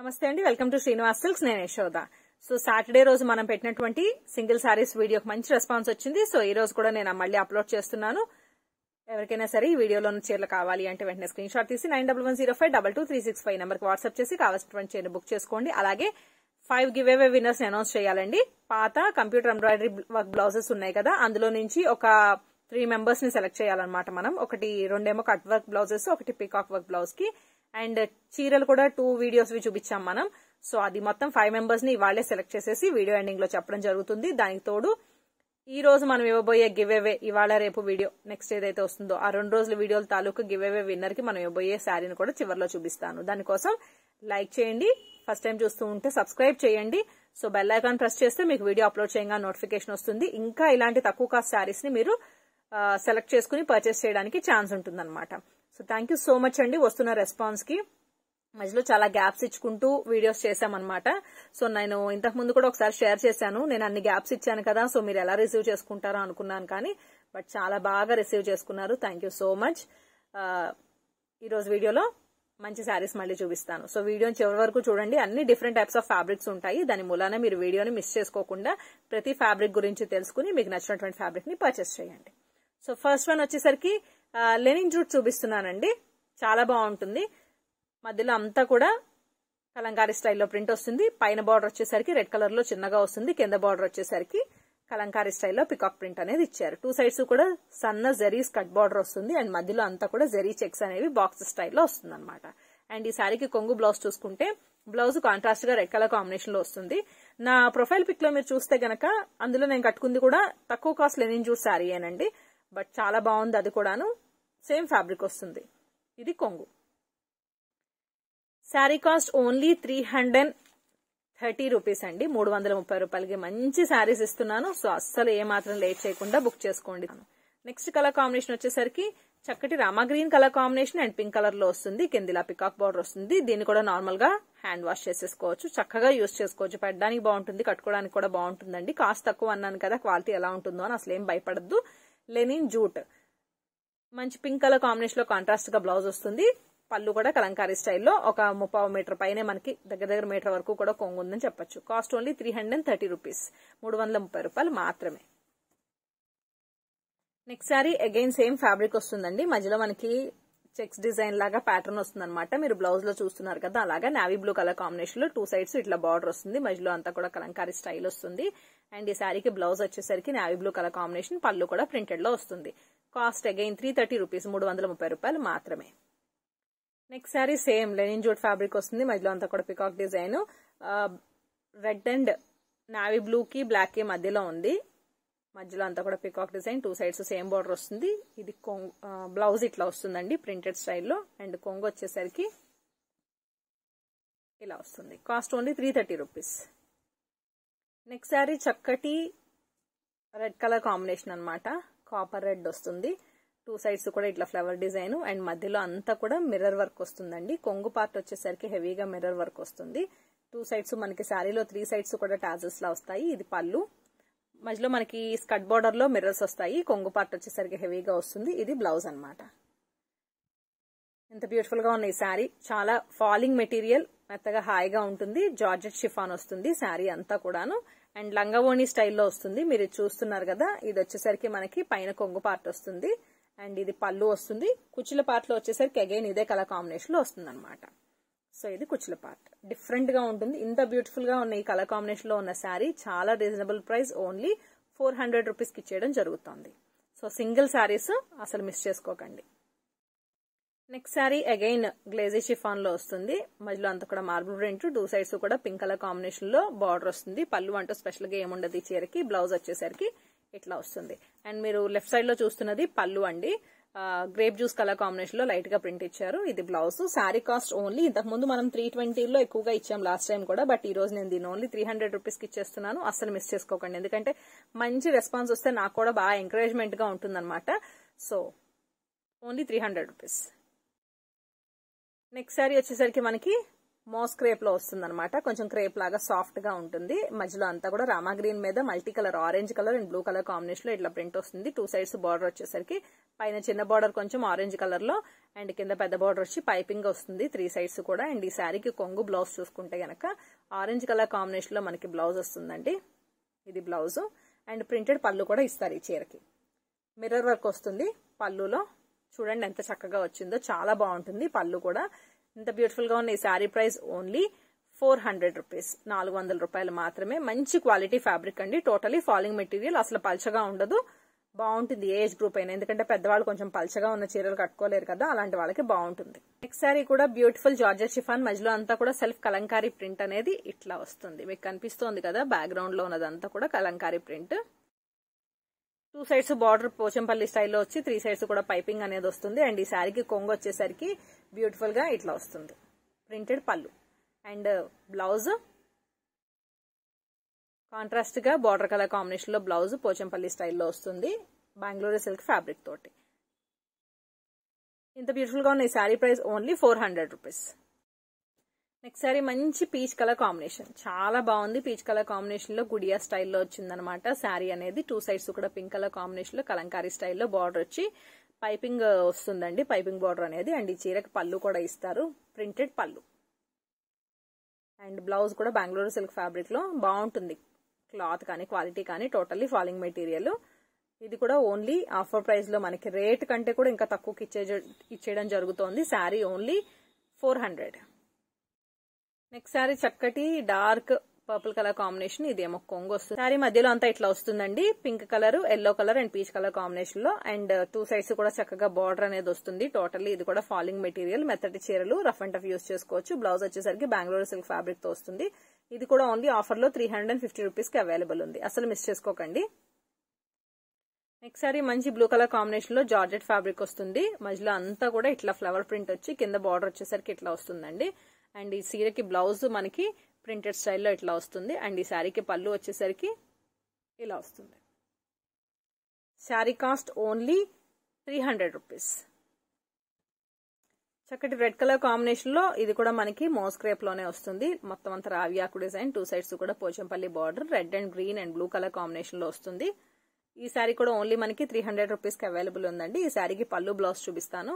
నమస్తే అండి welcome to Srinivas silks నేను యశోద సో సాటర్డే రోజు మనం పెట్టినటువంటి సింగిల్ సారీస్ వీడియోకి మంచి రెస్పాన్స్ వచ్చింది సో ఈ రోజు కూడా నేను మళ్ళీ అప్లోడ్ చేస్తున్నాను ఎవరికైనా సరే ఈ వీడియోలో చీరలు కావాలి అంటే వెంటనే స్క్రీన్ షాట్ తీసి nine double one zero five double two three six five నెంబర్కి వాట్సాప్ చేసి కావాల్సినటువంటి చీరను బుక్ చేసుకోండి అలాగే five give away winners announce చేయాలండి పాత కంప్యూటర్ ఎంబ్రాయిడరీ వర్క్ బ్లౌజెస్ ఉన్నాయి కదా అందులో నుంచి ఒక త్రీ మెంబర్స్ ని సెలెక్ట్ చేయాలన్నమాట మనం ఒకటి రెండేమో కట్ వర్క్ బ్లౌజెస్ ఒకటి పికాక్ వర్క్ బ్లౌజ్ కి అండ్ చీరలు కూడా టూ వీడియోస్ చూపించాం మనం సో అది మొత్తం ఫైవ్ మెంబర్స్ ని ఇవాళే సెలెక్ట్ చేసేసి వీడియో ఎండింగ్ లో చెప్పడం జరుగుతుంది దానికి తోడు ఈ రోజు మనం ఇవ్వబోయే గివ్ అవే ఇవాళ రేపు వీడియో నెక్స్ట్ ఏదైతే వస్తుందో ఆ రెండు రోజుల వీడియోల తాలూకు గివ్ అవే విన్నర్ కి మనం ఇవ్వబోయే శారీని కూడా చివరిలో చూపిస్తాను దానికోసం లైక్ చేయండి ఫస్ట్ టైం చూస్తూ ఉంటే సబ్స్క్రైబ్ చేయండి సో బెల్ ఐకాన్ ప్రెస్ చేస్తే మీకు వీడియో అప్లోడ్ చేయగా నోటిఫికేషన్ వస్తుంది ఇంకా ఇలాంటి తక్కువ కాస్ట్ శారీస్ ని మీరు సెలెక్ట్ చేసుకుని పర్చేస్ చేయడానికి ఛాన్స్ ఉంటుందన్నమాట so thank you so much అండి వస్తున్న రెస్పాన్స్ కి మధ్యలో చాలా గ్యాప్స్ ఇచ్చుకుంటూ వీడియోస్ చేశామన్నమాట సో నేను ఇంతకు ముందు కూడా ఒకసారి షేర్ చేశాను నేను అన్ని గ్యాప్స్ ఇచ్చాను కదా సో మీరు ఎలా రిసీవ్ చేసుకుంటారో అనుకున్నాను కానీ బట్ చాలా బాగా రిసీవ్ చేసుకున్నారు థ్యాంక్ యూ సో మచ్ ఈరోజు వీడియోలో మంచి శారీస్ మళ్ళీ చూపిస్తాను సో వీడియోని చివరి వరకు చూడండి అన్ని డిఫరెంట్ టైప్స్ ఆఫ్ ఫ్యాబ్రిక్స్ ఉంటాయి దాని మూలాన మీరు వీడియోని మిస్ చేసుకోకుండా ప్రతి ఫ్యాబ్రిక్ గురించి తెలుసుకుని మీకు నచ్చినటువంటి ఫ్యాబ్రిక్ ని పర్చేస్ చేయండి సో ఫస్ట్ వన్ వచ్చేసరికి లెనిన్ జూట్ చూపిస్తున్నానండి చాలా బాగుంటుంది మధ్యలో అంతా కూడా కలంకారీ స్టైల్లో ప్రింట్ వస్తుంది పైన బార్డర్ వచ్చేసరికి రెడ్ కలర్ లో చిన్నగా వస్తుంది కింద బార్డర్ వచ్చేసరికి కలంకారీ స్టైల్లో పికాక్ ప్రింట్ అనేది ఇచ్చారు టూ సైడ్స్ కూడా సన్న జెరీస్ కట్ బార్డర్ వస్తుంది అండ్ మధ్యలో అంతా కూడా జెరీ చెక్స్ అనేవి బాక్స్ స్టైల్లో వస్తుంది అనమాట అండ్ ఈ సారీకి కొంగు బ్లౌజ్ చూసుకుంటే బ్లౌజ్ కాంట్రాస్ట్ గా రెడ్ కలర్ కాంబినేషన్ లో వస్తుంది నా ప్రొఫైల్ పిక్ లో మీరు చూస్తే గనక అందులో నేను కట్టుకుంది కూడా తక్కువ కాస్ట్ లెనిన్ జూట్ శారీ అండి బట్ చాలా బాగుంది అది కూడాను సేమ్ ఫ్యాబ్రిక్ వస్తుంది ఇది కొంగు sari cost only three hundred thirty rupees అండి మూడు వందల ముప్పై రూపాయలకి మంచి శారీస్ ఇస్తున్నాను సో అస్సలు ఏమాత్రం లేట్ చేయకుండా బుక్ చేసుకోండి నెక్స్ట్ కలర్ కాంబినేషన్ వచ్చేసరికి చక్కటి Rama green colour combination and pink colour లో వస్తుంది కిందిలా పికాక్ బార్డర్ వస్తుంది దీన్ని కూడా నార్మల్ గా హ్యాండ్ వాష్ చేసేసుకోవచ్చు చక్కగా యూస్ చేసుకోవచ్చు పెట్టడానికి బాగుంటుంది కట్టుకోవడానికి కూడా బాగుంటుందండి కాస్ట్ తక్కువ అన్నాను కదా క్వాలిటీ ఎలా ఉంటుందో అని అసలు ఏం భయపడద్దు లెనిన్ జూట్ మంచి పింక్ కలర్ కాంబినేషన్ లో కాంట్రాస్ట్ గా బ్లౌజ్ వస్తుంది పళ్ళు కూడా కలంకారీ స్టైల్లో ఒక ముప్పావ మీటర్ పైనే మనకి దగ్గర దగ్గర మీటర్ వరకు కూడా కొంగు ఉందని చెప్పొచ్చు cost only three hundred and thirty rupees మూడు వందల ముప్పై రూపాయలు మాత్రమే next sorry again same fabric వస్తుందండి మధ్యలో మనకి చెక్స్ డిజైన్ లాగా ప్యాటర్న్ వస్తుంది అనమాట మీరు బ్లౌజ్ లో చూస్తున్నారు కదా అలాగా నావీ బ్లూ కలర్ కాంబినేషన్ లో టూ సైడ్స్ ఇట్లా బార్డర్ వస్తుంది మధ్యలో అంతా కూడా కలంకారీ స్టైల్ వస్తుంది అండ్ ఈ శారీకి బ్లౌజ్ వచ్చేసరికి నావీ బ్లూ కలర్ కాంబినేషన్ పళ్ళు కూడా ప్రింటెడ్ లో వస్తుంది cost again three thirty rupees మూడు వందల ముప్పై రూపాయలు మాత్రమే next sari same linen jute fabric వస్తుంది మధ్యలో అంతా కూడా peacock design red and navy blue కి బ్లాక్ కి మధ్యలో ఉంది మధ్యలో అంతా కూడా peacock design two sides same border వస్తుంది ఇది కొంగు బ్లౌజ్ ఇట్లా వస్తుందండి ప్రింటెడ్ స్టైల్లో అండ్ కొంగు వచ్చేసరికి ఇలా వస్తుంది cost only three thirty rupees next sari చక్కటి రెడ్ కలర్ కాంబినేషన్ అనమాట కాపర్ రెడ్ వస్తుంది టూ సైడ్స్ కూడా ఇట్లా ఫ్లవర్ డిజైన్ అండ్ మధ్యలో అంతా కూడా మిర్రర్ వర్క్ వస్తుందండి కొంగు పార్ట్ వచ్చేసరికి హెవీగా మిర్రర్ వర్క్ వస్తుంది టూ సైడ్స్ మనకి శారీలో త్రీ సైడ్స్ కూడా టాజెస్ లా వస్తాయి ఇది పళ్ళు మధ్యలో మనకి స్కట్ బార్డర్ లో మిర్రర్స్ వస్తాయి కొంగు పార్ట్ వచ్చేసరికి హెవీగా వస్తుంది ఇది బ్లౌజ్ అనమాట ఎంత బ్యూటిఫుల్ గా ఉంది ఈ శారీ చాలా ఫాలింగ్ మెటీరియల్ మెత్తగా హాయిగా ఉంటుంది జార్జెట్ షిఫాన్ వస్తుంది శారీ అంతా కూడాను అండ్ లంగవోణి స్టైల్లో వస్తుంది మీరు చూస్తున్నారు కదా ఇది వచ్చేసరికి మనకి పైన కొంగు పార్ట్ వస్తుంది అండ్ ఇది పళ్ళు వస్తుంది కుచ్చుల పార్ట్లో వచ్చేసరికి అగైన్ ఇదే కలర్ కాంబినేషన్లో వస్తుంది అనమాట సో ఇది కుచ్చుల పార్ట్ డిఫరెంట్ గా ఉంటుంది ఇంత బ్యూటిఫుల్ గా ఉన్న ఈ కలర్ కాంబినేషన్ లో ఉన్న శారీ చాలా reasonable price only four hundred rupees కి ఇచ్చేయడం జరుగుతుంది సో సింగిల్ శారీస్ అసలు మిస్ చేసుకోకండి next sari again glazy chiffon లో వస్తుంది మధ్యలో అంతా కూడా మార్బుల్ ప్రింట్ టూ సైడ్స్ కూడా పింక్ కలర్ కాంబినేషన్ లో బార్డర్ వస్తుంది పళ్ళు అంటూ స్పెషల్ గా ఏముండదు ఈ చీరకి బ్లౌజ్ వచ్చేసరికి ఇట్లా వస్తుంది అండ్ మీరు లెఫ్ట్ సైడ్ లో చూస్తున్నది పళ్ళు అండి గ్రేప్ జ్యూస్ కలర్ కాంబినేషన్ లో లైట్ గా ప్రింట్ ఇచ్చారు ఇది బ్లౌజ్ శారీ కాస్ట్ ఓన్లీ ఇంతకు ముందు మనం త్రీ ట్వంటీలో ఎక్కువగా ఇచ్చాం లాస్ట్ టైం కూడా బట్ ఈ రోజు నేను దీన్ని ఓన్లీ త్రీ హండ్రెడ్ రూపీస్ కి ఇచ్చేస్తున్నాను అసలు మిస్ చేసుకోకండి ఎందుకంటే మంచి రెస్పాన్స్ వస్తే నాకు కూడా బాగా ఎంకరేజ్మెంట్ గా ఉంటుందన్నమాట so only three hundred rupees next sari వచ్చేసరికి మనకి మోస్ క్రేప్ లో అనమాట కొంచెం క్రేప్ లాగా సాఫ్ట్ గా ఉంటుంది మధ్యలో అంతా కూడా రామా గ్రీన్ మీద multi colour orange colour and blue colour combination లో ఇట్లా ప్రింట్ వస్తుంది టూ సైడ్స్ బార్డర్ వచ్చేసరికి పైన చిన్న బార్డర్ కొంచెం ఆరెంజ్ కలర్ లో అండ్ కింద పెద్ద బార్డర్ వచ్చి పైపింగ్ వస్తుంది త్రీ సైడ్స్ కూడా అండ్ ఈ శారీకి కొంగు బ్లౌజ్ చూసుకుంటే గనక ఆరెంజ్ కలర్ కాంబినేషన్ లో మనకి బ్లౌజ్ వస్తుందండి ఇది బ్లౌజ్ అండ్ ప్రింటెడ్ పళ్ళు కూడా ఇస్తారు ఈ చీరకి మిర్రర్ వర్క్ వస్తుంది పళ్ళులో చూడండి ఎంత చక్కగా వచ్చిందో చాలా బాగుంటుంది పళ్ళు కూడా ఇంత బ్యూటిఫుల్ గా ఉన్న ఈ sari price only four hundred rupees నాలుగు వందల రూపాయలు మాత్రమే మంచి క్వాలిటీ ఫ్యాబ్రిక్ అండి టోటలీ ఫాలింగ్ మెటీరియల్ అసలు పల్చగా ఉండదు బాగుంటుంది ఏజ్ గ్రూప్ అయినా ఎందుకంటే పెద్దవాళ్ళు కొంచెం పల్చగా ఉన్న చీరలు కట్టుకోలేరు కదా అలాంటి వాళ్ళకి బాగుంటుంది నెక్స్ట్ సారీ కూడా బ్యూటిఫుల్ జార్జర్ షిఫాన్ మధ్యలో అంతా కూడా సెల్ఫ్ కలంకారీ ప్రింట్ అనేది ఇట్లా వస్తుంది మీకు కనిపిస్తోంది కదా బ్యాక్గ్రౌండ్ లో ఉన్నదంతా కూడా Kalamkari print two sides border Pochampally స్టైల్లో వచ్చి త్రీ సైడ్స్ కూడా పైపింగ్ అనేది వస్తుంది అండ్ ఈ శారీకి కొంగు వచ్చేసరికి బ్యూటిఫుల్గా ఇట్లా వస్తుంది ప్రింటెడ్ పళ్ళు అండ్ బ్లౌజ్ కాంట్రాస్ట్గా బార్డర్ కలర్ కాంబినేషన్లో బ్లౌజ్ పోచంపల్లి స్టైల్లో వస్తుంది బెంగళూరు సిల్క్ ఫ్యాబ్రిక్ తోటి ఇంత బ్యూటిఫుల్గా ఉన్న ఈ sari price only four hundred rupees next sari మంచి పీచ్ కలర్ కాంబినేషన్ చాలా బాగుంది పీచ్ కలర్ కాంబినేషన్ లో గుడియా స్టైల్లో వచ్చిందనమాట శారీ అనేది టూ సైడ్స్ కూడా పింక్ కలర్ కాంబినేషన్ లో కలంకారీ స్టైల్లో బార్డర్ వచ్చి పైపింగ్ వస్తుందండి పైపింగ్ బార్డర్ అనేది అండ్ ఈ చీరకి పళ్ళు కూడా ఇస్తారు ప్రింటెడ్ పళ్ళు అండ్ బ్లౌజ్ కూడా బెంగళూరు సిల్క్ ఫ్యాబ్రిక్ లో బాగుంటుంది క్లాత్ కానీ క్వాలిటీ కానీ టోటల్లీ ఫాలింగ్ మెటీరియల్ ఇది కూడా ఓన్లీ ఆఫర్ ప్రైస్ లో మనకి రేట్ కంటే కూడా ఇంకా తక్కువకి ఇచ్చే ఇచ్చేయడం జరుగుతోంది sari only four hundred next sari చక్కటి డార్క్ పర్పుల్ కలర్ కాంబినేషన్ ఇదేమో కొంగు వస్తుంది శారీ మధ్యలో అంతా ఇట్లా వస్తుందండి pink colour yellow colour and peach colour combination లో అండ్ టూ సైడ్స్ కూడా చక్కగా బార్డర్ అనేది వస్తుంది టోటల్లీ ఇది కూడా ఫాలింగ్ మెటీరియల్ మెత్తటి చీరలు రఫ్ అండ్ టఫ్ యూస్ చేసుకోవచ్చు బ్లౌజ్ వచ్చేసరికి బెంగళూరు సిల్క్ ఫ్యాబ్రిక్ తో వస్తుంది ఇది కూడా ఓన్లీ ఆఫర్ లో three hundred and fifty rupees కి అవైలబుల్ ఉంది అసలు మిస్ చేసుకోకండి నెక్స్ట్ సారీ మంచి బ్లూ కలర్ కాంబినేషన్ లో జార్జెట్ ఫ్యాబ్రిక్ వస్తుంది మధ్యలో అంతా కూడా ఇట్లా ఫ్లవర్ ప్రింట్ వచ్చి కింద బార్డర్ వచ్చేసరికి ఇట్లా వస్తుందండి అండ్ ఈ సీరకి బ్లౌజ్ మనకి ప్రింటెడ్ స్టైల్లో ఇట్లా వస్తుంది అండ్ ఈ శారీకి పళ్ళు వచ్చేసరికి ఇలా వస్తుంది sari cost only three hundred rupees చక్కటి రెడ్ కలర్ కాంబినేషన్ లో ఇది కూడా మనకి మోస్క్రేప్ లోనే వస్తుంది మొత్తం అంతా రావియాకు డిజైన్ టూ సైడ్స్ కూడా Pochampally border red and green and blue colour combination లో వస్తుంది ఈ శారీ కూడా ఓన్లీ మనకి త్రీ హండ్రెడ్ రూపీస్కి అవైలబుల్ ఉందండి ఈ శారీకి పళ్ళు బ్లౌజ్ చూపిస్తాను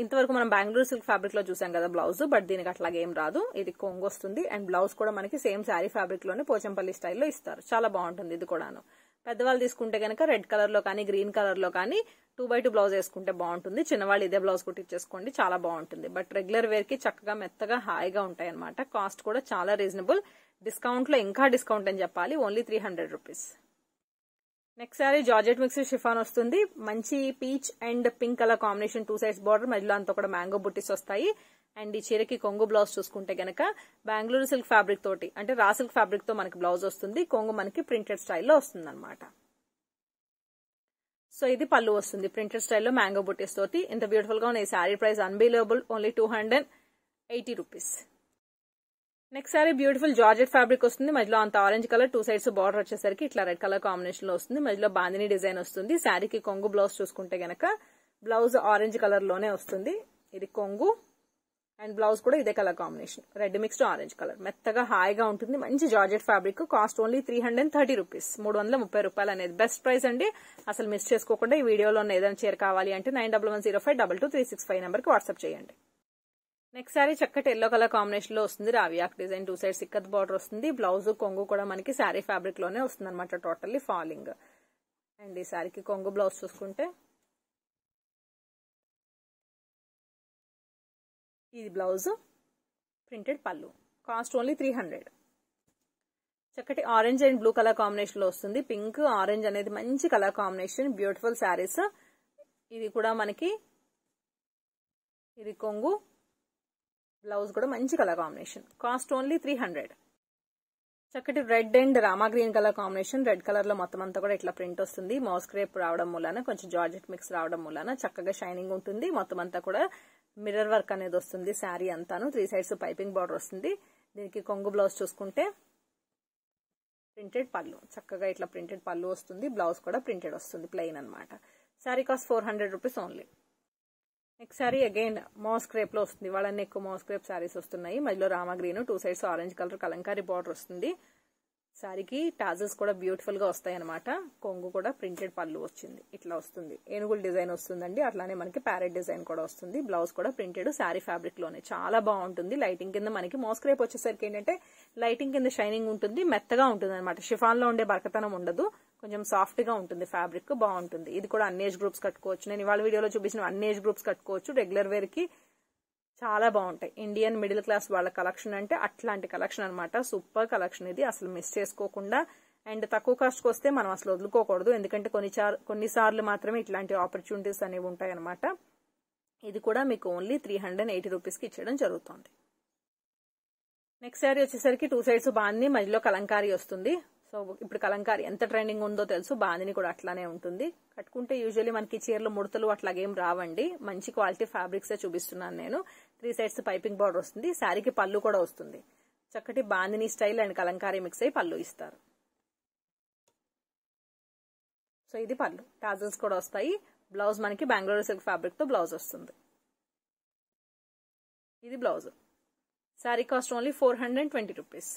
ఇంతవరకు మనం బెంగళూరు సిల్క్ ఫ్యాబ్రిక్ లో చూసాం కదా బ్లౌజ్ బట్ దీనికి అట్లాగే ఏం రాదు ఇది కొంగు వస్తుంది అండ్ బ్లౌజ్ కూడా మనకి సేమ్ శారీ ఫ్యాబ్రిక్ లోనే పోచంపల్లి స్టైల్లో ఇస్తారు చాలా బాగుంటుంది ఇది కూడాను పెద్దవాళ్ళు తీసుకుంటే కనుక రెడ్ కలర్ లో కానీ గ్రీన్ కలర్ లో కానీ టూ బై టూ బ్లౌజ్ వేసుకుంటే బాగుంటుంది చిన్నవాళ్ళు ఇదే బ్లౌజ్ కుట్టించేసుకోండి చాలా బాగుంటుంది బట్ రెగ్యులర్ వేర్ కి చక్కగా మెత్తగా హాయిగా ఉంటాయి అనమాట కాస్ట్ కూడా చాలా రీజనబుల్ డిస్కౌంట్ లో ఇంకా డిస్కౌంట్ అని చెప్పాలి only three hundred rupees next sari georgette mix chiffon వస్తుంది మంచి peach and pink colour combination two sides border మధ్యలో అంతా కూడా మ్యాంగో బుటీస్ వస్తాయి అండ్ ఈ చీరకి కొంగు బ్లౌజ్ చూసుకుంటే గనక బెంగళూరు సిల్క్ ఫ్యాబ్రిక్ తోటి అంటే రా సిల్క్ ఫ్యాబ్రిక్ తో మనకి బ్లౌజ్ వస్తుంది కొంగు మనకి ప్రింటెడ్ స్టైల్లో వస్తుంది అనమాట సో ఇది పళ్ళు వస్తుంది ప్రింటెడ్ స్టైల్లో మ్యాంగో బుట్టీస్ తోటి ఇంత బ్యూటిఫుల్ గా ఉన్న ఈ sari price unbelievable only two hundred eighty rupees next sari beautiful georgette fabric వస్తుంది మధ్యలో అంత orange colour two sides border వచ్చేసరికి ఇట్లా రెడ్ కలర్ కాంబినేషన్ లో వస్తుంది మధ్యలో బాందిని డిజైన్ వస్తుంది శారీకి కొంగు బ్లౌజ్ చూసుకుంటే గనక బ్లౌజ్ ఆరెంజ్ కలర్ లోనే వస్తుంది ఇది కొంగు అండ్ బ్లౌజ్ కూడా ఇదే colour combination red mixed orange colour మెత్తగా హాయిగా ఉంటుంది మంచి georgette fabric cost only three hundred and thirty rupees మూడు వందల ముప్పై రూపాయలు అనేది బెస్ట్ ప్రైస్ అండి అసలు మిస్ చేసుకోకుండా ఈ వీడియోలో ఉన్న ఏదైనా చేరు కావాలి అంటే nine double one zero five double two three six five నెంబర్కి వాట్సాప్ చేయండి నెక్స్ట్ సారీ చక్కటి ఎల్లో కలర్ కాంబినేషన్ లో వస్తుంది రావియాక్ డిజైన్ టూ సైడ్ సిక్కత్ బార్డర్ వస్తుంది బ్లౌజ్ కొంగు కూడా మనకి శారీ ఫ్యాబ్రిక్ లోనే వస్తుంది అనమాట టోటల్లీ ఫాలింగ్ అండ్ ఈ శారీకి కొంగు బ్లౌజ్ చూసుకుంటే ఇది బ్లౌజ్ ప్రింటెడ్ పళ్ళు కాస్ట్ ఓన్లీ త్రీ హండ్రెడ్ చక్కటి ఆరెంజ్ అండ్ బ్లూ కలర్ కాంబినేషన్లో వస్తుంది పింక్ ఆరెంజ్ అనేది మంచి కలర్ కాంబినేషన్ బ్యూటిఫుల్ శారీస్ ఇది కూడా మనకి ఇది కొంగు బ్లౌజ్ కూడా మంచి colour combination cost only three hundred చక్కటి రెడ్ అండ్ రామా green colour combination red colour లో మొత్తం అంతా కూడా ఇట్లా ప్రింట్ వస్తుంది మౌస్ క్రేప్ రావడం మూలన కొంచెం జార్జెట్ మిక్స్ రావడం మూలన చక్కగా షైనింగ్ ఉంటుంది మొత్తం అంతా కూడా మిర్రర్ వర్క్ అనేది వస్తుంది శారీ అంతాను త్రీ సైడ్స్ పైపింగ్ బార్డర్ వస్తుంది దీనికి కొంగు బ్లౌజ్ చూసుకుంటే ప్రింటెడ్ పళ్ళు చక్కగా ఇట్లా ప్రింటెడ్ పళ్ళు వస్తుంది బ్లౌజ్ కూడా ప్రింటెడ్ వస్తుంది ప్లెయిన్ అనమాట sari cost four hundred rupees only next sorry again moss crepe లో వస్తుంది వాళ్ళని ఎక్కువ మాస్ క్రేప్ సారీస్ వస్తున్నాయి మధ్యలో రామా green two sides orange colour Kalamkari border వస్తుంది సారీకి టాజెస్ కూడా బ్యూటిఫుల్ గా వస్తాయి అనమాట కొంగు కూడా ప్రింటెడ్ పళ్ళు వచ్చింది ఇట్లా వస్తుంది ఏనుగుల డిజైన్ వస్తుందండి అట్లానే మనకి ప్యారెట్ డిజైన్ కూడా వస్తుంది బ్లౌజ్ కూడా ప్రింటెడ్ శారీ ఫ్యాబ్రిక్ లోనే చాలా బాగుంటుంది లైటింగ్ కింద మనకి మోస్క్రేప్ వచ్చేసరికి ఏంటంటే లైటింగ్ కింద షైనింగ్ ఉంటుంది మెత్తగా ఉంటుంది అనమాట షిఫాన్ లో ఉండే బరకతనం ఉండదు కొంచెం సాఫ్ట్గా ఉంటుంది ఫ్యాబ్రిక్ బాగుంటుంది ఇది కూడా అన్ని ఏజ్ గ్రూప్స్ కట్టుకోవచ్చు నేను ఇవాళ వీడియోలో చూపించిన అన్ని ఏజ్ గ్రూప్స్ కట్టుకోవచ్చు రెగ్యులర్ వేర్కి చాలా బాగుంటాయి ఇండియన్ మిడిల్ క్లాస్ వాళ్ళ కలెక్షన్ అంటే అట్లాంటి కలెక్షన్ అనమాట సూపర్ కలెక్షన్ ఇది అసలు మిస్ చేసుకోకుండా అండ్ తక్కువ కాస్ట్కి వస్తే మనం అసలు వదులుకోకూడదు ఎందుకంటే కొన్నిసార్లు కొన్నిసార్లు మాత్రమే ఇట్లాంటి ఆపర్చునిటీస్ అనేవి ఉంటాయి అనమాట ఇది కూడా మీకు ఓన్లీ త్రీ హండ్రెడ్ ఎయిటీ రూపీస్కి ఇచ్చేయడం జరుగుతుంది నెక్స్ట్ శారీ వచ్చేసరికి టూ సైడ్స్ బాగుంది మధ్యలో కలంకారీ వస్తుంది సో ఇప్పుడు కలంకారీ ఎంత ట్రెండింగ్ ఉందో తెలుసు బాందిని కూడా అట్లానే ఉంటుంది కట్టుకుంటే యూజువల్లీ మనకి చీరలు ముడతలు అట్లాగేం రావండి మంచి క్వాలిటీ ఫ్యాబ్రిక్సే చూపిస్తున్నాను నేను త్రీ సైడ్స్ పైపింగ్ బార్డర్ వస్తుంది శారీకి పళ్ళు కూడా వస్తుంది చక్కటి bandhani style and Kalamkari mix అయ్యి పళ్ళు ఇస్తారు సో ఇది పళ్ళు టాజల్స్ కూడా వస్తాయి బ్లౌజ్ మనకి బెంగళూరు సిల్క్ ఫ్యాబ్రిక్తో బ్లౌజ్ వస్తుంది ఇది blouse sari cost only four hundred twenty rupees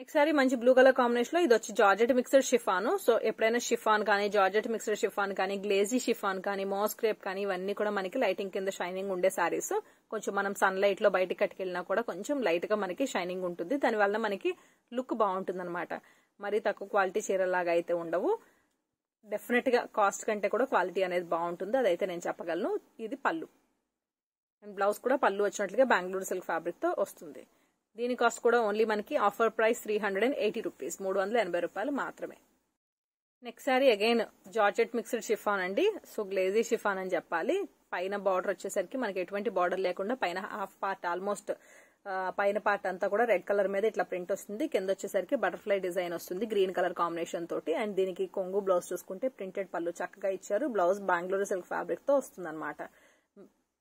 next sari మంచి బ్లూ కలర్ కాంబినేషన్ లో ఇది వచ్చి జార్జెట్ మిక్సర్ షిఫాన్ సో ఎప్పుడైనా షిఫాన్ కానీ జార్జెట్ మిక్సర్ షిఫాన్ కానీ గ్లేజీ షిఫాన్ కానీ మోస్ క్రేప్ కానీ ఇవన్నీ కూడా మనకి లైటింగ్ కింద షైనింగ్ ఉండే సారీస్ కొంచెం మనం సన్ లైట్ లో బయటికి కట్టుకెళ్ళినా కూడా కొంచెం లైట్ గా మనకి షైనింగ్ ఉంటుంది దానివల్ల మనకి లుక్ బాగుంటుంది అనమాట మరీ తక్కువ క్వాలిటీ చీరలాగా అయితే ఉండవు డెఫినెట్ గా కాస్ట్ కంటే కూడా క్వాలిటీ అనేది బాగుంటుంది అదైతే నేను చెప్పగలను ఇది పళ్ళు అండ్ బ్లౌజ్ కూడా పళ్ళు వచ్చినట్లుగా బెంగళూరు సిల్క్ ఫ్యాబ్రిక్ తో వస్తుంది దీని కాస్ట్ కూడా ఓన్లీ మనకి offer price three hundred and eighty rupees మూడు వందల ఎనభై రూపాయలు మాత్రమే next sorry again georgette mixed chiffon అండి సో గ్లేజీ షిఫాన్ అని చెప్పాలి పైన బార్డర్ వచ్చేసరికి మనకి ఎటువంటి బార్డర్ లేకుండా పైన హాఫ్ పార్ట్ ఆల్మోస్ట్ పైన పార్ట్ అంతా కూడా రెడ్ కలర్ మీద ఇట్లా ప్రింట్ వస్తుంది కింద వచ్చేసరికి బటర్ఫ్లై డిజైన్ వస్తుంది గ్రీన్ కలర్ కాంబినేషన్ తోటి అండ్ దీనికి కొంగు బ్లౌజ్ చూసుకుంటే ప్రింటెడ్ పళ్ళు చక్కగా ఇచ్చారు బ్లౌజ్ బెంగళూరు సిల్క్ ఫ్యాబ్రిక్ తో వస్తుంది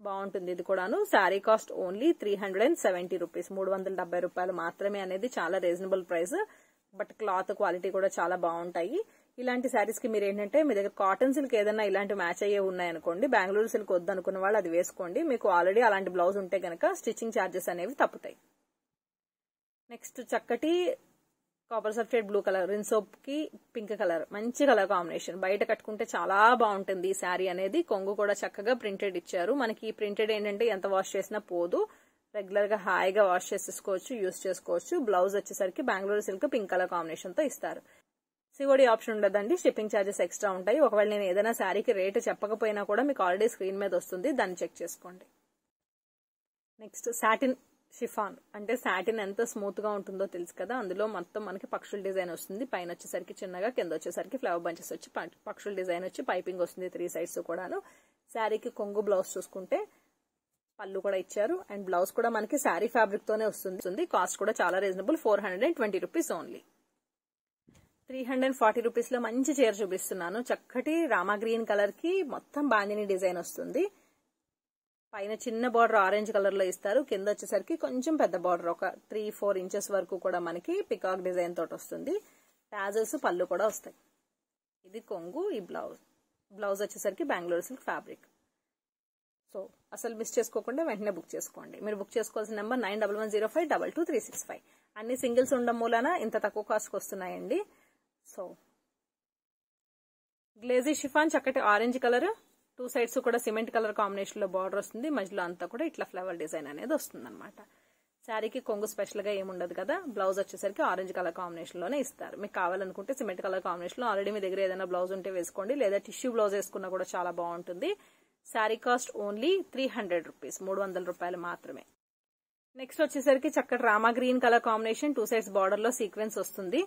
బాగుంటుంది ఇది కూడాను sari cost only three hundred and seventy rupees మూడు వందల డెబ్బై రూపాయలు మాత్రమే అనేది చాలా reasonable price but cloth quality కూడా చాలా బాగుంటాయి ఇలాంటి శారీస్ కి మీరు ఏంటంటే మీ దగ్గర కాటన్ సిల్క్ ఏదైనా ఇలాంటి మ్యాచ్ అయ్యే ఉన్నాయనుకోండి బెంగళూరు సిల్క్ వద్దనుకున్న వాళ్ళు అది వేసుకోండి మీకు ఆల్రెడీ అలాంటి బ్లౌజ్ ఉంటే గనక స్టిచ్చింగ్ ఛార్జెస్ అనేవి తప్పుతాయి నెక్స్ట్ చక్కటి copper sulphate blue colour Rin soap కి పింక్ కలర్ మంచి కలర్ కాంబినేషన్ బయట కట్టుకుంటే చాలా బాగుంటుంది ఈ శారీ అనేది కొంగు కూడా చక్కగా ప్రింటెడ్ ఇచ్చారు మనకి ఈ ప్రింటెడ్ ఏంటంటే ఎంత వాష్ చేసినా పోదు రెగ్యులర్ గా హాయిగా వాష్ చేసేసుకోవచ్చు యూస్ చేసుకోవచ్చు బ్లౌజ్ వచ్చేసరికి Bengaluru silk pink colour combination తో ఇస్తారు సివోడి ఆప్షన్ ఉండదండి షిప్పింగ్ ఛార్జెస్ ఎక్స్ట్రా ఉంటాయి ఒకవేళ నేను ఏదైనా శారీకి రేటు చెప్పకపోయినా కూడా మీకు ఆల్రెడీ స్క్రీన్ మీద వస్తుంది దాన్ని చెక్ చేసుకోండి నెక్స్ట్ సాటిన్ షిఫాన్ అంటే సాటిన్ ఎంత స్మూత్ గా ఉంటుందో తెలుసు కదా అందులో మొత్తం మనకి పక్షుల డిజైన్ వస్తుంది పైన వచ్చేసరికి చిన్నగా కింద వచ్చేసరికి ఫ్లవర్ బంచెస్ వచ్చి పక్షుల డిజైన్ వచ్చి పైపింగ్ వస్తుంది త్రీ సైడ్స్ కూడాను శారీకి కొంగు బ్లౌజ్ చూసుకుంటే పళ్ళు కూడా ఇచ్చారు అండ్ బ్లౌజ్ కూడా మనకి శారీ ఫ్యాబ్రిక్ తోనే వస్తుంది కాస్ట్ కూడా చాలా reasonable four hundred and twenty rupees only three hundred forty rupees లో మంచి చీర చూపిస్తున్నాను చక్కటి రామా గ్రీన్ కలర్ కి మొత్తం బాందిని డిజైన్ వస్తుంది పైన చిన్న బార్డర్ ఆరెంజ్ కలర్ లో ఇస్తారు కింద వచ్చేసరికి కొంచెం పెద్ద బార్డర్ ఒక త్రీ ఫోర్ ఇంచెస్ వరకు కూడా మనకి పికాక్ డిజైన్ తోటి వస్తుంది టాజల్స్ పళ్ళు కూడా వస్తాయి ఇది కొంగు ఈ బ్లౌజ్ బ్లౌజ్ వచ్చేసరికి బెంగళూరు సిల్క్ ఫ్యాబ్రిక్ సో అసలు మిస్ చేసుకోకుండా వెంటనే బుక్ చేసుకోండి మీరు బుక్ చేసుకోవాల్సిన number nine double one zero five double two three six five అన్ని సింగిల్స్ ఉండడం మూలన ఇంత తక్కువ కాస్ట్కి వస్తున్నాయండి సో గ్లేజీ షిఫాన్ చక్కటి ఆరెంజ్ కలర్ టూ సైడ్స్ కూడా సిమెంట్ కలర్ కాంబినేషన్లో బార్డర్ వస్తుంది మధ్యలో అంతా కూడా ఇట్లా ఫ్లవర్ డిజైన్ అనేది వస్తుంది అనమాట శారీకి కొంగు స్పెషల్గా ఏముండదు కదా బ్లౌజ్ వచ్చేసరికి ఆరెంజ్ కలర్ కాంబినేషన్లోనే ఇస్తారు మీకు కావాలనుకుంటే సిమెంట్ కలర్ కాంబినేషన్లో ఆల్రెడీ మీ దగ్గర ఏదైనా బ్లౌజ్ ఉంటే వేసుకోండి లేదా టిష్యూ బ్లౌజ్ వేసుకున్నా కూడా చాలా బాగుంటుంది sari cost only three hundred rupees మూడు వందల రూపాయలు మాత్రమే నెక్స్ట్ వచ్చేసరికి చక్కటి Rama green colour combination two sides బార్డర్లో సీక్వెన్స్ వస్తుంది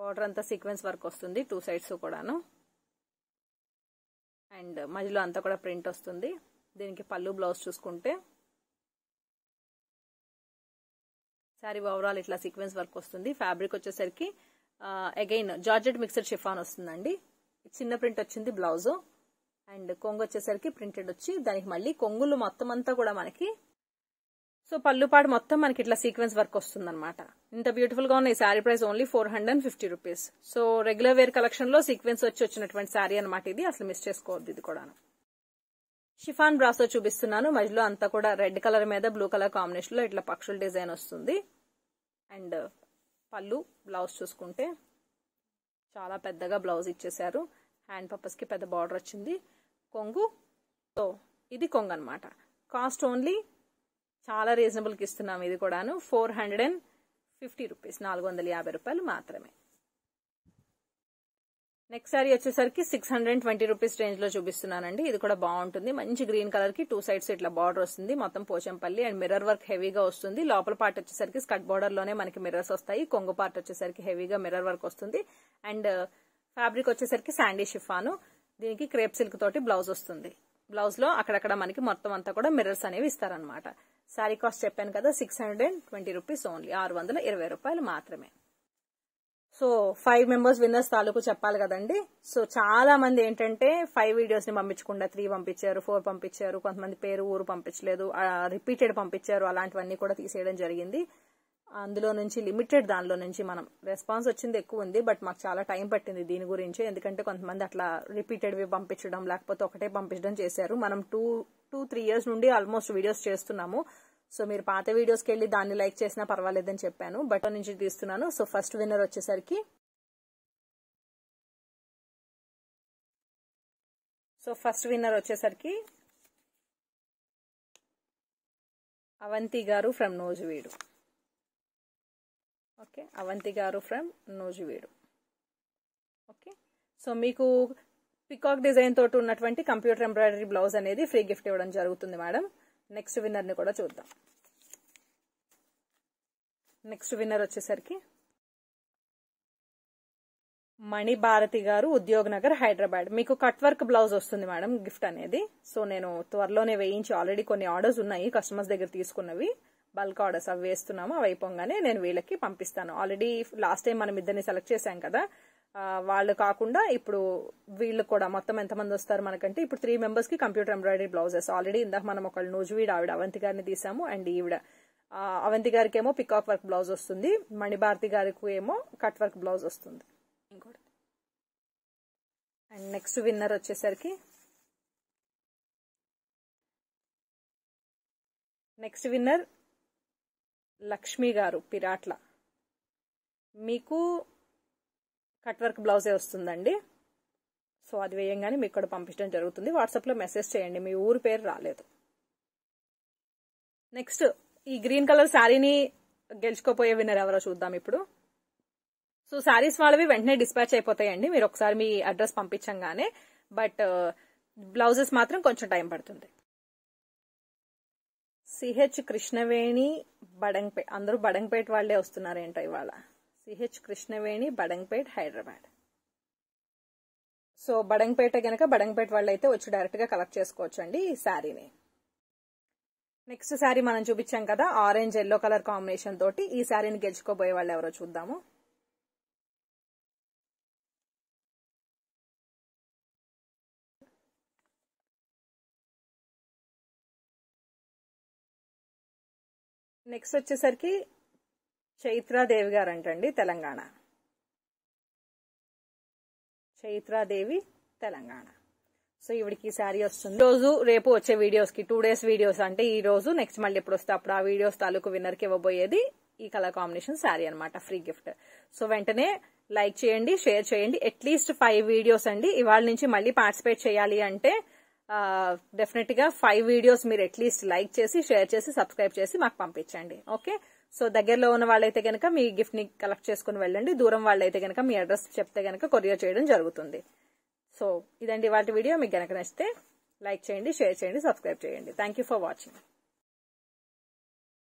బార్డర్ అంతా సీక్వెన్స్ వర్క్ వస్తుంది టూ సైడ్స్ కూడాను అండ్ మధ్యలో అంతా కూడా ప్రింట్ వస్తుంది దీనికి పళ్ళు బ్లౌజ్ చూసుకుంటే శారీ ఓవరాల్ ఇట్లా సీక్వెన్స్ వర్క్ వస్తుంది ఫ్యాబ్రిక్ వచ్చేసరికి అగైన్ జార్జెట్ మిక్సర్ షిఫాన్ వస్తుందండి చిన్న ప్రింట్ వచ్చింది బ్లౌజు అండ్ కొంగు వచ్చేసరికి ప్రింటెడ్ వచ్చి దానికి మళ్ళీ కొంగులు మొత్తం అంతా కూడా మనకి సో పళ్ళుపాడు మొత్తం మనకి ఇట్లా సీక్వెన్స్ వర్క్ వస్తుంది అనమాట ఇంత బ్యూటిఫుల్ గా ఉన్న ఈ sari price only four hundred fifty rupees so regular wear collection లో సీక్వెన్స్ వచ్చి వచ్చినటువంటి శారీ అనమాట ఇది అసలు మిస్ చేసుకోవద్దు ఇది కూడా షిఫాన్ బ్రాసో చూపిస్తున్నాను మధ్యలో అంతా కూడా రెడ్ కలర్ మీద బ్లూ కలర్ కాంబినేషన్ లో ఇట్లా పక్షుల డిజైన్ వస్తుంది అండ్ పళ్ళు బ్లౌజ్ చూసుకుంటే చాలా పెద్దగా బ్లౌజ్ ఇచ్చేశారు హ్యాండ్ పర్పస్ కి పెద్ద బార్డర్ వచ్చింది కొంగు సో ఇది కొంగు అనమాట కాస్ట్ ఓన్లీ చాలా రీజనబుల్కి ఇస్తున్నాం ఇది కూడాను four hundred and fifty rupees నాలుగు వందల యాభై రూపాయలు మాత్రమే నెక్స్ట్ సారీ వచ్చేసరికి సిక్స్ హండ్రెడ్ ట్వంటీ రూపీస్ రేంజ్లో చూపిస్తున్నానండి ఇది కూడా బాగుంటుంది మంచి గ్రీన్ కలర్కి టూ సైడ్స్ ఇట్లా బార్డర్ వస్తుంది మొత్తం పోచంపల్లి అండ్ మిర్రర్ వర్క్ హెవీగా వస్తుంది లోపల పార్ట్ వచ్చేసరికి స్కట్ బార్డర్లోనే మనకి మిర్రర్స్ వస్తాయి కొంగు పార్ట్ వచ్చేసరికి హెవీగా మిర్రర్ వర్క్ వస్తుంది అండ్ ఫ్యాబ్రిక్ uh, వచ్చేసరికి శాండీ షిఫాను దీనికి క్రేప్ సిల్క్ తోటి బ్లౌజ్ వస్తుంది బ్లౌజ్ లో అక్కడక్కడ మనకి మొత్తం అంతా కూడా మిర్రర్స్ అనేవి ఇస్తారనమాట శారీ కాస్ట్ చెప్పాను కదా six hundred twenty rupees only ఆరు వందల ఇరవై రూపాయలు మాత్రమే సో ఫైవ్ మెంబర్స్ విన్నర్స్ తాలూకు చెప్పాలి కదండి సో చాలా మంది ఏంటంటే ఫైవ్ వీడియోస్ ని పంపించకుండా త్రీ పంపించారు ఫోర్ పంపించారు కొంతమంది పేరు ఊరు పంపించలేదు రిపీటెడ్ పంపించారు అలాంటివన్నీ కూడా తీసేయడం జరిగింది అందులో నుంచి లిమిటెడ్ దానిలో నుంచి మనం రెస్పాన్స్ వచ్చింది ఎక్కువ ఉంది బట్ మాకు చాలా టైం పట్టింది దీని గురించి ఎందుకంటే కొంతమంది అట్లా రిపీటెడ్వి పంపించడం లేకపోతే ఒకటే పంపించడం చేశారు మనం టూ టూ త్రీ ఇయర్స్ నుండి ఆల్మోస్ట్ వీడియోస్ చేస్తున్నాము సో మీరు పాత వీడియోస్కి వెళ్ళి దాన్ని లైక్ చేసినా పర్వాలేదని చెప్పాను బట్ నుంచి తీస్తున్నాను సో ఫస్ట్ విన్నర్ వచ్చేసరికి సో ఫస్ట్ విన్నర్ వచ్చేసరికి అవంతి గారు ఫ్రమ్ నోజువీడు ఓకే అవంతి గారు ఫ్రమ్ నోజువేడు ఓకే సో మీకు పికాక్ డిజైన్ తోటి ఉన్నటువంటి కంప్యూటర్ ఎంబ్రాయిడరీ బ్లౌజ్ అనేది ఫ్రీ గిఫ్ట్ ఇవ్వడం జరుగుతుంది మేడం నెక్స్ట్ విన్నర్ని కూడా చూద్దాం నెక్స్ట్ విన్నర్ వచ్చేసరికి మణిభారతి గారు ఉద్యోగ్ నగర్ హైదరాబాద్ మీకు కట్ వర్క్ బ్లౌజ్ వస్తుంది మేడం గిఫ్ట్ అనేది సో నేను త్వరలోనే వేయించి ఆల్రెడీ కొన్ని ఆర్డర్స్ ఉన్నాయి కస్టమర్స్ దగ్గర తీసుకున్నవి బల్క్ ఆర్డర్స్ అవి వేస్తున్నాము అవి అయిపోగానే నేను వీళ్ళకి పంపిస్తాను ఆల్రెడీ లాస్ట్ టైం మనం ఇద్దరిని సెలెక్ట్ చేశాం కదా వాళ్ళు కాకుండా ఇప్పుడు వీళ్ళు కూడా మొత్తం ఎంతమంది వస్తారు మనకంటే ఇప్పుడు త్రీ కి కంప్యూటర్ ఎంబ్రాయిడరీ బ్లౌజెస్ ఆల్రెడీ ఇందాక మనం ఒకళ్ళు నూజువీడ్ ఆవిడ అవంతి గారిని తీసాము అండ్ ఈవిడ అవంతి గారికి ఏమో పికాక్ వర్క్ బ్లౌజ్ వస్తుంది మణిభారతి గారికి ఏమో కట్ వర్క్ బ్లౌజ్ వస్తుంది అండ్ నెక్స్ట్ విన్నర్ వచ్చేసరికి నెక్స్ట్ విన్నర్ లక్ష్మి గారు పిరాట్ల మీకు కట్ వర్క్ బ్లౌజే వస్తుందండి సో అది వేయంగానే మీకు కూడా పంపించడం జరుగుతుంది వాట్సాప్లో మెసేజ్ చేయండి మీ ఊరు పేరు రాలేదు నెక్స్ట్ ఈ గ్రీన్ కలర్ శారీని గెలుచుకోపోయే విన్నర్ ఎవరో చూద్దాం ఇప్పుడు సో శారీస్ వాళ్ళవి వెంటనే డిస్పాచ్ అయిపోతాయండి మీరు ఒకసారి మీ అడ్రస్ పంపించంగానే బట్ బ్లౌజెస్ మాత్రం కొంచెం టైం పడుతుంది సిహెచ్ కృష్ణవేణి బడంగ్పేట్ అందరూ బడంగ్పేట్ వాళ్లే వస్తున్నారేంటో ఇవాళ సిహెచ్ కృష్ణవేణి బడంగ్పేట్ హైదరాబాద్ సో బడంగ్పేట గనక వాళ్ళు అయితే వచ్చి డైరెక్ట్గా కలెక్ట్ చేసుకోవచ్చండి ఈ శారీని నెక్స్ట్ శారీ మనం చూపించాం కదా ఆరెంజ్ ఎల్లో కలర్ కాంబినేషన్ తోటి ఈ శారీని గెలుచుకోబోయే వాళ్ళు ఎవరో చూద్దాము నెక్స్ట్ వచ్చేసరికి చైత్రాదేవి గారు అంటండి తెలంగాణ చైత్రాదేవి తెలంగాణ సో ఈవిడికి శారీ వస్తుంది రోజు రేపు వచ్చే వీడియోస్ కి టూ డేస్ వీడియోస్ అంటే ఈ రోజు నెక్స్ట్ మళ్ళీ ఎప్పుడు వస్తే అప్పుడు ఆ వీడియోస్ తాలూకు విన్నర్ కి ఇవ్వబోయేది ఈ కలర్ కాంబినేషన్ శారీ అనమాట ఫ్రీ గిఫ్ట్ సో వెంటనే లైక్ చేయండి షేర్ చేయండి అట్లీస్ట్ ఫైవ్ వీడియోస్ అండి ఇవాళ నుంచి మళ్ళీ పార్టిసిపేట్ చేయాలి అంటే డెఫినెట్ గా ఫైవ్ వీడియోస్ మీరు అట్లీస్ట్ లైక్ చేసి షేర్ చేసి సబ్స్క్రైబ్ చేసి మాకు పంపించండి ఓకే సో దగ్గరలో ఉన్న వాళ్ళైతే గనక మీ గిఫ్ట్ ని కలెక్ట్ చేసుకుని వెళ్ళండి దూరం వాళ్ళైతే గనక మీ అడ్రస్ చెప్తే గనక కొరియర్ చేయడం జరుగుతుంది సో ఇదండి వాటి వీడియో మీకు గనక నచ్చితే లైక్ చేయండి షేర్ చేయండి సబ్స్క్రైబ్ చేయండి థ్యాంక్ ఫర్ వాచింగ్